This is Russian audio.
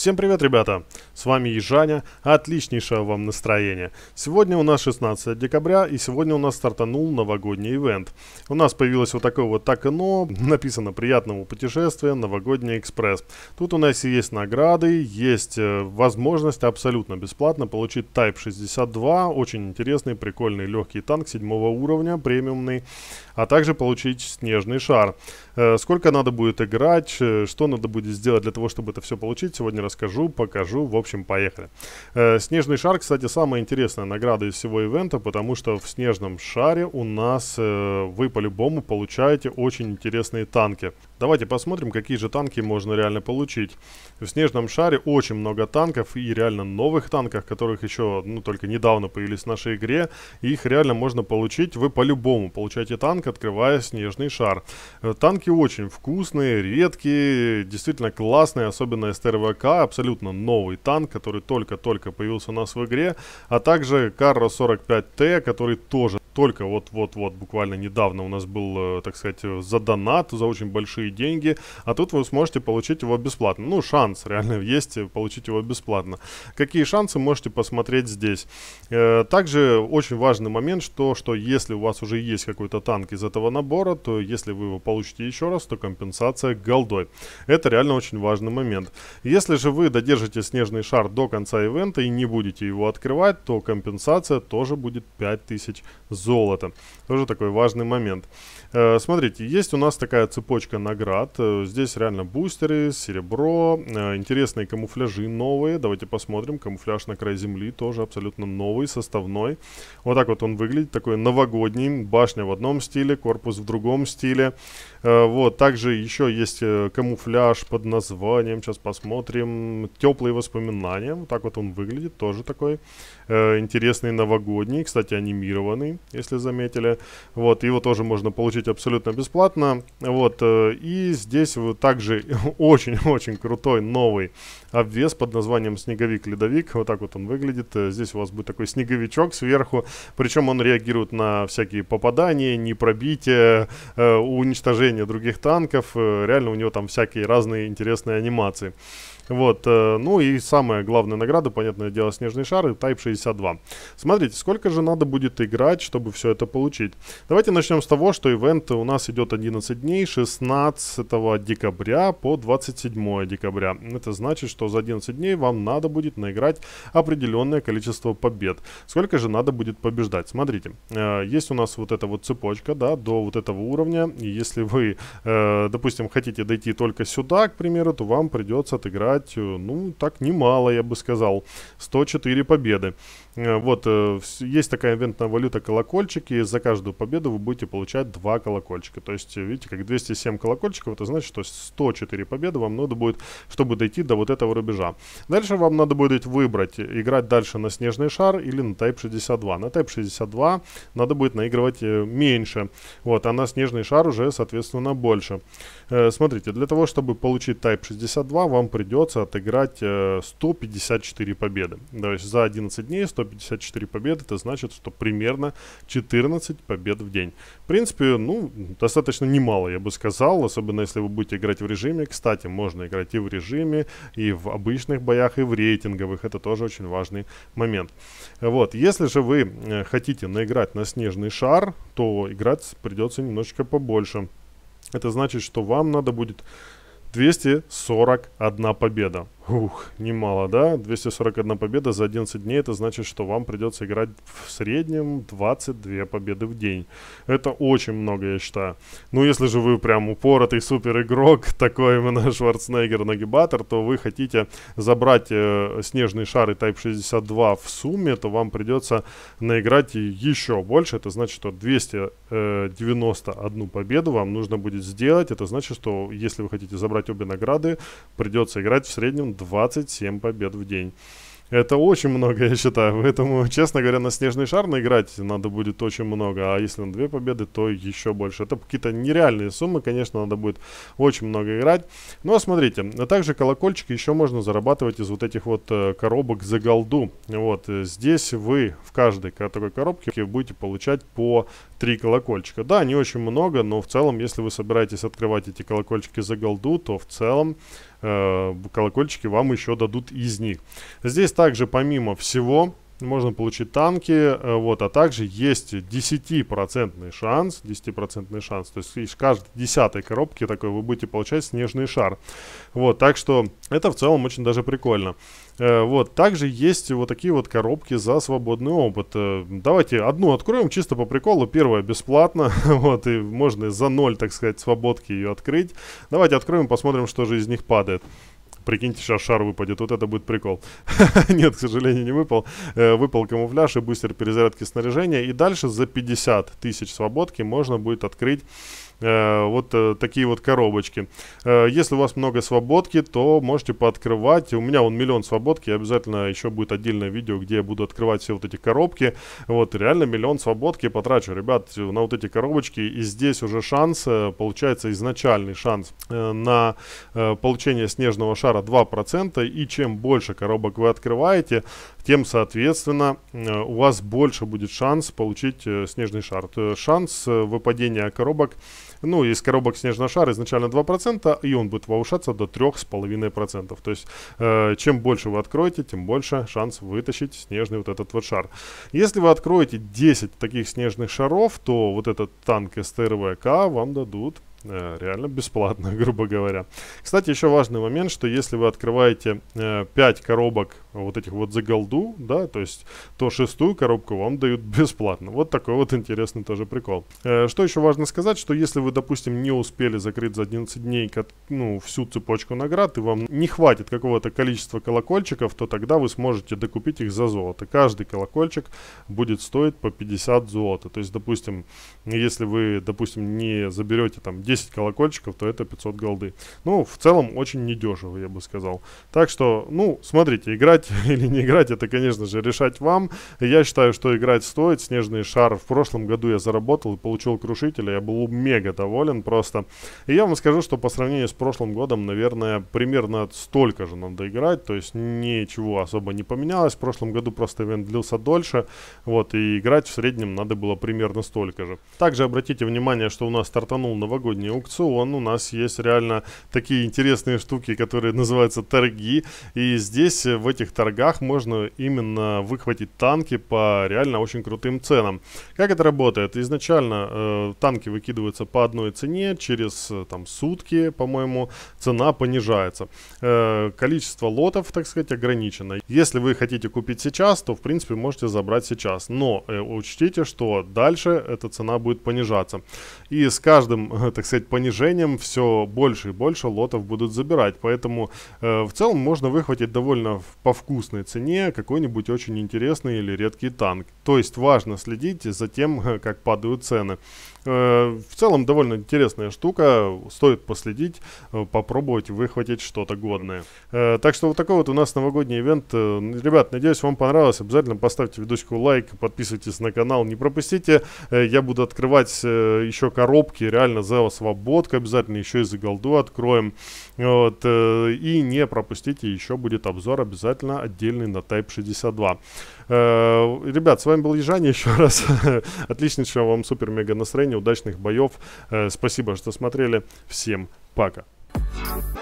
Всем привет, ребята! С вами Ежаня, отличнейшего вам настроения. Сегодня у нас 16 декабря, и сегодня у нас стартанул новогодний ивент. У нас появилось вот такое вот так и но, написано «Приятного путешествия, новогодний экспресс». Тут у нас есть награды, есть э, возможность абсолютно бесплатно получить Type 62, очень интересный, прикольный, легкий танк 7 уровня, премиумный а также получить снежный шар. Э, сколько надо будет играть, э, что надо будет сделать для того, чтобы это все получить, сегодня расскажу, покажу, в общем, поехали. Э, снежный шар, кстати, самая интересная награда из всего ивента, потому что в снежном шаре у нас вы по-любому получаете очень интересные танки. Давайте посмотрим, какие же танки можно реально получить. В снежном шаре очень много танков и реально новых танков, которых еще, ну, только недавно появились в нашей игре. их реально можно получить, вы по-любому получаете танка, открывая снежный шар. Э, танки очень вкусные, редкие, действительно классные, особенно СТРВК, абсолютно новый танк, который только-только появился у нас в игре, а также Карро 45Т, который тоже только вот-вот-вот буквально недавно у нас был, э, так сказать, э, за донат, за очень большие деньги, а тут вы сможете получить его бесплатно. Ну, шанс реально есть э, получить его бесплатно. Какие шансы можете посмотреть здесь. Также очень важный момент, что, что если у вас уже есть какой-то танк из этого набора, то если вы его получите еще раз, то компенсация голдой. Это реально очень важный момент. Если же вы додержите снежный шар до конца ивента и не будете его открывать, то компенсация тоже будет 5000 золота золото. Тоже такой важный момент. Э, смотрите, есть у нас такая цепочка наград. Э, здесь реально бустеры, серебро, э, интересные камуфляжи новые. Давайте посмотрим. Камуфляж на край земли тоже абсолютно новый, составной. Вот так вот он выглядит, такой новогодний. Башня в одном стиле, корпус в другом стиле. Вот, также еще есть камуфляж под названием, сейчас посмотрим, теплые воспоминания. Вот так вот он выглядит, тоже такой интересный новогодний, кстати, анимированный если заметили. Вот, его тоже можно получить абсолютно бесплатно. Вот, э, и здесь вот также очень-очень крутой новый обвес под названием «Снеговик-ледовик». Вот так вот он выглядит. Э, здесь у вас будет такой снеговичок сверху. Причем он реагирует на всякие попадания, непробития, э, уничтожение других танков. Реально у него там всякие разные интересные анимации. Вот, э, ну и самая главная награда, понятное дело, снежные шары, Type 62. Смотрите, сколько же надо будет играть, чтобы все это получить. Давайте начнем с того, что ивент у нас идет 11 дней, 16 декабря по 27 декабря. Это значит, что за 11 дней вам надо будет наиграть определенное количество побед. Сколько же надо будет побеждать? Смотрите, э, есть у нас вот эта вот цепочка, да, до вот этого уровня. И если вы, э, допустим, хотите дойти только сюда, к примеру, то вам придется отыграть одержать, э, ну, так немало, я бы сказал, 104 победы. Э, вот, э, есть такая инвентная валюта колокольчики, за каждую победу вы будете получать 2 колокольчика. То есть, видите, как 207 колокольчиков, это значит, что 104 победы вам надо будет, чтобы дойти до вот этого рубежа. Дальше вам надо будет выбрать, играть дальше на снежный шар или на Type 62. На Type 62 надо будет наигрывать меньше, вот, а на снежный шар уже, соответственно, больше. Смотрите, для того, чтобы получить Type 62, вам придется удается отыграть 154 э, победы. То есть за 11 дней 154 победы, это значит, что примерно 14 побед в день. В принципе, ну, достаточно немало, я бы сказал, особенно если вы будете играть в режиме. Кстати, можно играть и в режиме, и в обычных боях, и в рейтинговых. Это тоже очень важный момент. Вот, если же вы э, хотите наиграть на снежный шар, то играть придется немножечко побольше. Это значит, что вам надо будет 241 победа. Ух, немало, да? 241 победа за 11 дней, это значит, что вам придется играть в среднем 22 победы в день. Это очень много, я считаю. Ну, если же вы прям упоротый супер игрок, такой именно Шварценеггер нагибатор, то вы хотите забрать э, снежные шары Type 62 в сумме, то вам придется наиграть еще больше. Это значит, что 291 победу вам нужно будет сделать. Это значит, что если вы хотите забрать обе награды, придется играть в среднем 27 побед в день. Это очень много, я считаю. Поэтому, честно говоря, на снежный шар наиграть надо будет очень много. А если на две победы, то еще больше. Это какие-то нереальные суммы, конечно, надо будет очень много играть. Ну а смотрите, также колокольчики еще можно зарабатывать из вот этих вот э, коробок за голду. Вот, э, здесь вы в каждой такой коробке будете получать по три колокольчика. Да, не очень много, но в целом, если вы собираетесь открывать эти колокольчики за голду, то в целом Э, колокольчики вам еще дадут из них. Здесь также помимо всего можно получить танки, э, вот, а также есть 10% шанс, 10% шанс, то есть из каждой десятой коробки такой вы будете получать снежный шар. Вот, так что это в целом очень даже прикольно. Э, вот, также есть вот такие вот коробки за свободный опыт. Э, давайте одну откроем чисто по приколу. Первая бесплатно, вот, и можно за ноль, так сказать, свободки ее открыть. Давайте откроем, посмотрим, что же из них падает. Прикиньте, сейчас шар выпадет. Вот это будет прикол. Нет, к сожалению, не выпал. Э, выпал камуфляж и бустер перезарядки снаряжения. И дальше за 50 тысяч свободки можно будет открыть Э, вот э, такие вот коробочки. Э, если у вас много свободки, то можете пооткрывать. У меня он миллион свободки, обязательно еще будет отдельное видео, где я буду открывать все вот эти коробки. Вот, реально миллион свободки потрачу, ребят, на вот эти коробочки. И здесь уже шанс, получается изначальный шанс на получение снежного шара 2%. И чем больше коробок вы открываете, тем, соответственно, у вас больше будет шанс получить снежный шар. Шанс выпадения коробок ну, из коробок снежного шара изначально 2%, и он будет повышаться до 3,5%. То есть, э, чем больше вы откроете, тем больше шанс вытащить снежный вот этот вот шар. Если вы откроете 10 таких снежных шаров, то вот этот танк СТРВК вам дадут Э, реально бесплатно, грубо говоря. Кстати, еще важный момент, что если вы открываете э, 5 коробок вот этих вот за голду, да, то есть то шестую коробку вам дают бесплатно. Вот такой вот интересный тоже прикол. Э, что еще важно сказать, что если вы, допустим, не успели закрыть за 11 дней ну, всю цепочку наград и вам не хватит какого-то количества колокольчиков, то тогда вы сможете докупить их за золото. Каждый колокольчик будет стоить по 50 золота. То есть, допустим, если вы, допустим, не заберете там 10 колокольчиков, то это 500 голды. Ну, в целом, очень недешево, я бы сказал. Так что, ну, смотрите, играть или не играть, это, конечно же, решать вам. Я считаю, что играть стоит. Снежный шар в прошлом году я заработал и получил крушителя. Я был мега доволен просто. И я вам скажу, что по сравнению с прошлым годом, наверное, примерно столько же надо играть. То есть ничего особо не поменялось. В прошлом году просто ивент длился дольше. Вот, и играть в среднем надо было примерно столько же. Также обратите внимание, что у нас стартанул новогодний новогодний аукцион. У нас есть реально такие интересные штуки, которые называются торги. И здесь э, в этих торгах можно именно выхватить танки по реально очень крутым ценам. Как это работает? Изначально э, танки выкидываются по одной цене, через э, там сутки, по-моему, цена понижается. Э, количество лотов, так сказать, ограничено. Если вы хотите купить сейчас, то в принципе можете забрать сейчас. Но э, учтите, что дальше эта цена будет понижаться. И с каждым, так сказать, сказать, понижением все больше и больше лотов будут забирать. Поэтому э, в целом можно выхватить довольно по вкусной цене какой-нибудь очень интересный или редкий танк. То есть важно следить за тем, как падают цены. Э, в целом довольно интересная штука, стоит последить, э, попробовать выхватить что-то годное. Э, так что вот такой вот у нас новогодний ивент. Э, ребят, надеюсь, вам понравилось. Обязательно поставьте видосику лайк, подписывайтесь на канал, не пропустите. Э, я буду открывать э, еще коробки реально за вас свободка обязательно, еще и за голду откроем. Вот, э, и не пропустите, еще будет обзор обязательно отдельный на Type 62. Э, ребят, с вами был Ежани еще раз. Отличнейшего вам супер-мега настроения, удачных боев. Э, спасибо, что смотрели. Всем пока. Thank you